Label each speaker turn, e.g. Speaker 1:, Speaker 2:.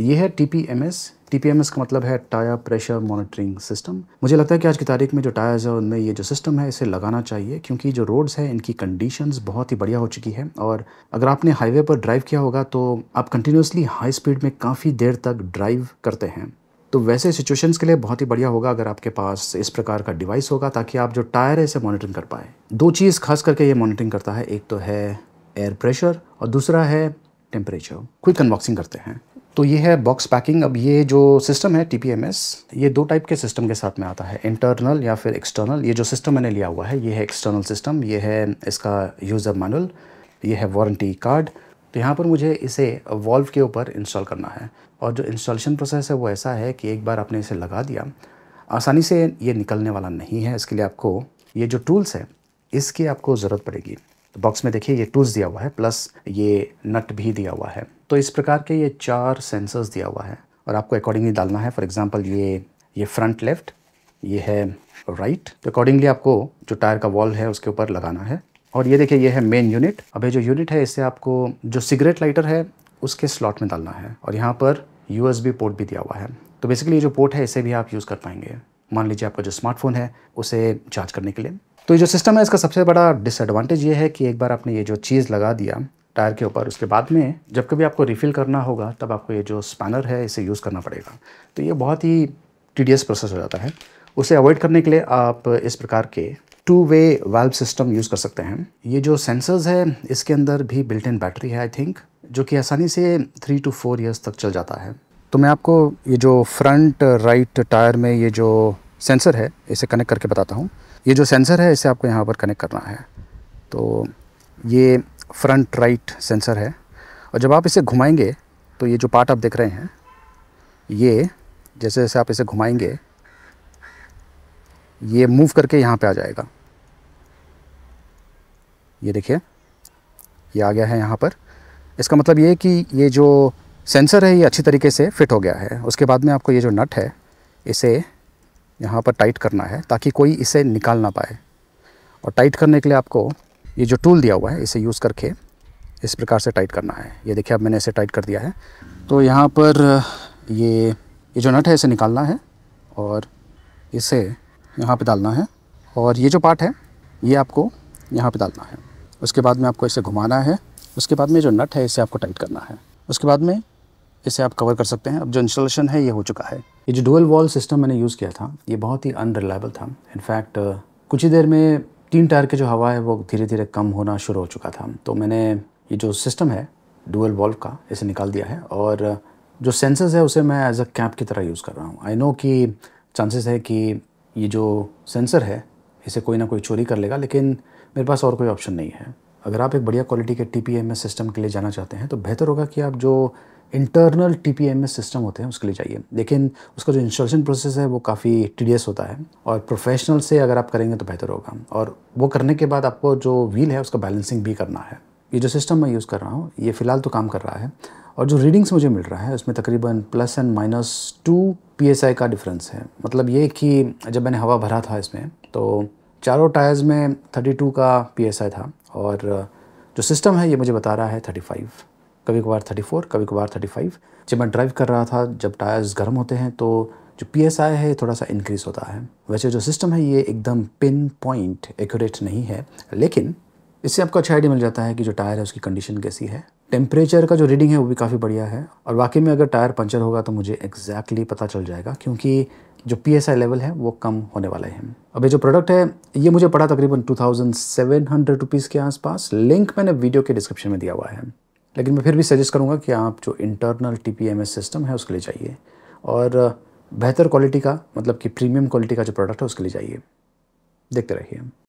Speaker 1: ये है T P M S T P M S का मतलब है टायर प्रेशर मॉनिटरिंग सिस्टम मुझे लगता है कि आज की तारीख में जो टायर्स है उनमें ये जो सिस्टम है इसे लगाना चाहिए क्योंकि जो रोड्स हैं इनकी कंडीशंस बहुत ही बढ़िया हो चुकी है और अगर आपने हाईवे पर ड्राइव किया होगा तो आप कंटिन्यूसली हाई स्पीड में काफ़ी देर तक ड्राइव करते हैं तो वैसे सिचुएशंस के लिए बहुत ही बढ़िया होगा अगर आपके पास इस प्रकार का डिवाइस होगा ताकि आप जो टायर है इसे मॉनिटरिंग कर पाए दो चीज़ खास करके ये मॉनिटरिंग करता है एक तो है एयर प्रेशर और दूसरा है टेम्परेचर क्विक अनबॉक्सिंग करते हैं तो ये है बॉक्स पैकिंग अब ये जो सिस्टम है टी ये दो टाइप के सिस्टम के साथ में आता है इंटरनल या फिर एक्सटर्नल ये जो सिस्टम मैंने लिया हुआ है ये है एक्सटर्नल सिस्टम ये है इसका यूज़र मैनुअल ये है वारंटी कार्ड तो यहाँ पर मुझे इसे वॉल्व के ऊपर इंस्टॉल करना है और जो इंस्टॉलेशन प्रोसेस है वो ऐसा है कि एक बार आपने इसे लगा दिया आसानी से ये निकलने वाला नहीं है इसके लिए आपको ये जो टूल्स है इसकी आपको ज़रूरत पड़ेगी तो बॉक्स में देखिए ये टूल्स दिया हुआ है प्लस ये नट भी दिया हुआ है तो इस प्रकार के ये चार सेंसर्स दिया हुआ है और आपको अकॉर्डिंगली डालना है फॉर एग्जाम्पल ये ये फ्रंट लेफ्ट ये है राइट तो अकॉर्डिंगली आपको जो टायर का वॉल है उसके ऊपर लगाना है और ये देखिए ये है मेन यूनिट अब ये जो यूनिट है इसे आपको जो सिगरेट लाइटर है उसके स्लॉट में डालना है और यहाँ पर यू पोर्ट भी दिया हुआ है तो बेसिकली ये जो पोर्ट है इसे भी आप यूज़ कर पाएंगे मान लीजिए आपका जो स्मार्टफोन है उसे चार्ज करने के लिए तो ये जो सिस्टम है इसका सबसे बड़ा डिसएडवांटेज ये है कि एक बार आपने ये जो चीज़ लगा दिया टायर के ऊपर उसके बाद में जब कभी आपको रिफ़िल करना होगा तब आपको ये जो स्पैनर है इसे यूज़ करना पड़ेगा तो ये बहुत ही टीडियस प्रोसेस हो जाता है उसे अवॉइड करने के लिए आप इस प्रकार के two way valve system use कर सकते हैं ये जो सेंसर्स है इसके अंदर भी बिल्ट इन बैटरी है आई थिंक जो कि आसानी से थ्री टू फोर ईयर्स तक चल जाता है तो मैं आपको ये जो फ्रंट राइट टायर में ये जो सेंसर है इसे कनेक्ट करके बताता हूँ ये जो सेंसर है इसे आपको यहाँ पर कनेक्ट करना है तो ये फ्रंट राइट सेंसर है और जब आप इसे घुमाएंगे तो ये जो पार्ट आप देख रहे हैं ये जैसे जैसे आप इसे घुमाएंगे ये मूव करके यहाँ पे आ जाएगा ये देखिए ये आ गया है यहाँ पर इसका मतलब ये कि ये जो सेंसर है ये अच्छी तरीके से फिट हो गया है उसके बाद में आपको ये जो नट है इसे यहाँ पर टाइट करना है ताकि कोई इसे निकाल ना पाए और टाइट करने के लिए आपको ये जो टूल दिया हुआ है इसे यूज़ करके इस प्रकार से टाइट करना है ये देखिए अब मैंने इसे टाइट कर दिया है तो यहाँ पर ये ये जो नट है इसे निकालना है और इसे यहाँ पे डालना है और ये जो पार्ट है ये आपको यहाँ पे डालना है उसके बाद में आपको इसे घुमाना है उसके बाद में जो नट है इसे आपको टाइट करना है उसके बाद में इसे आप कवर कर सकते हैं अब जो इंस्टॉलेशन है ये हो चुका है ये जो डुअल वॉल सिस्टम मैंने यूज़ किया था ये बहुत ही अनरिलायबल था इनफैक्ट कुछ ही देर में तीन टायर की जो हवा है वो धीरे धीरे कम होना शुरू हो चुका था तो मैंने ये जो सिस्टम है डुअल वॉल्व का इसे निकाल दिया है और जो सेंसर्स है उसे मैं एज अ कैप की तरह यूज़ कर रहा हूँ आई नो कि चांसेस है कि ये जो सेंसर है इसे कोई ना कोई चोरी कर लेगा लेकिन मेरे पास और कोई ऑप्शन नहीं है अगर आप एक बढ़िया क्वालिटी के टी सिस्टम के लिए जाना चाहते हैं तो बेहतर होगा कि आप जो इंटरनल टी सिस्टम होते हैं उसके लिए जाइए लेकिन उसका जो इंस्टॉलेशन प्रोसेस है वो काफ़ी टीडियस होता है और प्रोफेशनल से अगर आप करेंगे तो बेहतर होगा और वो करने के बाद आपको जो व्हील है उसका बैलेंसिंग भी करना है ये जो सिस्टम मैं यूज़ कर रहा हूँ ये फ़िलहाल तो काम कर रहा है और जो रीडिंग्स मुझे मिल रहा है उसमें तकरीबन plus and minus two P का डिफरेंस है मतलब ये कि जब मैंने हवा भरा था इसमें तो चारों टायर्स में 32 का पी था और जो सिस्टम है ये मुझे बता रहा है 35 कभी कभार 34 कभी कभार 35 जब मैं ड्राइव कर रहा था जब टायर्स गर्म होते हैं तो जो पी है थोड़ा सा इंक्रीज़ होता है वैसे जो सिस्टम है ये एकदम पिन पॉइंट एक्यूरेट नहीं है लेकिन इससे आपको अच्छा आइडिया मिल जाता है कि जो टायर है उसकी कंडीशन कैसी है टेम्परेचर का जो रीडिंग है वो भी काफ़ी बढ़िया है और वाकई में अगर टायर पंचर होगा तो मुझे एग्जैक्टली exactly पता चल जाएगा क्योंकि जो पी लेवल है वो कम होने वाले हैं अभी जो प्रोडक्ट है ये मुझे पड़ा तकरीबन two thousand seven hundred rupees के आसपास लिंक मैंने वीडियो के डिस्क्रिप्शन में दिया हुआ है लेकिन मैं फिर भी सजेस्ट करूँगा कि आप जो इंटरनल टी सिस्टम है उसके लिए जाइए और बेहतर क्वालिटी का मतलब कि प्रीमियम क्वालिटी का जो प्रोडक्ट है उसके लिए जाइए देखते रहिए